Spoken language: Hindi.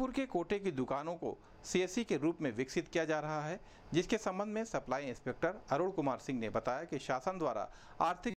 गोरखपुर के कोटे की दुकानों को सीएससी के रूप में विकसित किया जा रहा है जिसके संबंध में सप्लाई इंस्पेक्टर अरुण कुमार सिंह ने बताया कि शासन द्वारा आर्थिक